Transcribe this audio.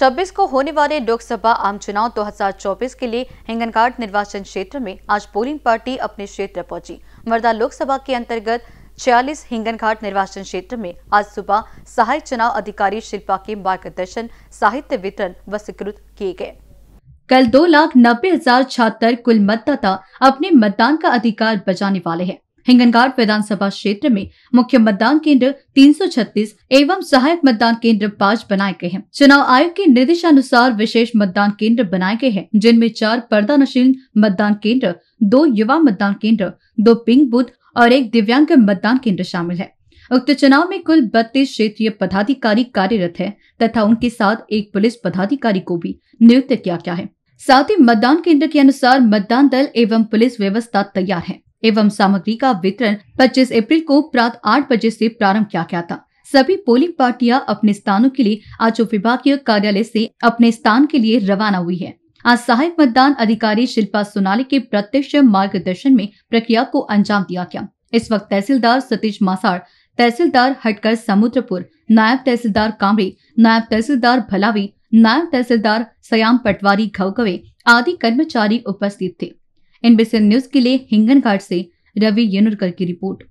26 को होने वाले लोकसभा आम चुनाव 2024 के लिए हिंगनघाट निर्वाचन क्षेत्र में आज पोलिंग पार्टी अपने क्षेत्र पहुंची वर्धा लोकसभा के अंतर्गत 46 हिंगनघाट निर्वाचन क्षेत्र में आज सुबह सहायक चुनाव अधिकारी शिल्पा के मार्गदर्शन साहित्य वितरण व स्वीकृत किए गए कल दो लाख नब्बे हजार छहत्तर कुल मतदाता अपने मतदान का अधिकार बचाने वाले हैं हिंगनगार विधानसभा क्षेत्र में मुख्य मतदान केंद्र 336 एवं सहायक मतदान केंद्र पाँच बनाए गए हैं चुनाव आयोग के निर्देशानुसार विशेष मतदान केंद्र बनाए गए हैं जिनमें चार पर्दानशील मतदान केंद्र दो युवा मतदान केंद्र दो पिंक बूथ और एक दिव्यांग मतदान केंद्र शामिल है उक्त चुनाव में कुल बत्तीस क्षेत्रीय पदाधिकारी कार्यरत है तथा उनके साथ एक पुलिस पदाधिकारी को भी नियुक्त किया गया है साथ ही मतदान केंद्र के अनुसार मतदान दल एवं पुलिस व्यवस्था तैयार है एवं सामग्री का वितरण 25 अप्रैल को प्रात आठ बजे से प्रारंभ किया गया था सभी पोलिंग पार्टियां अपने स्थानों के लिए आज विभागीय कार्यालय से अपने स्थान के लिए रवाना हुई है आज सहायक मतदान अधिकारी शिल्पा सोनाली के प्रत्यक्ष मार्गदर्शन में प्रक्रिया को अंजाम दिया गया इस वक्त तहसीलदार सतीश मासाड़ तहसीलदार हटकर समुद्रपुर नायब तहसीलदार कामरी नायब तहसीलदार भलावी नायब तहसीलदार सयाम पटवारी घवगवे आदि कर्मचारी उपस्थित थे एनबीसी न्यूज के लिए हिंगन घाट से रवि येनुरकर की रिपोर्ट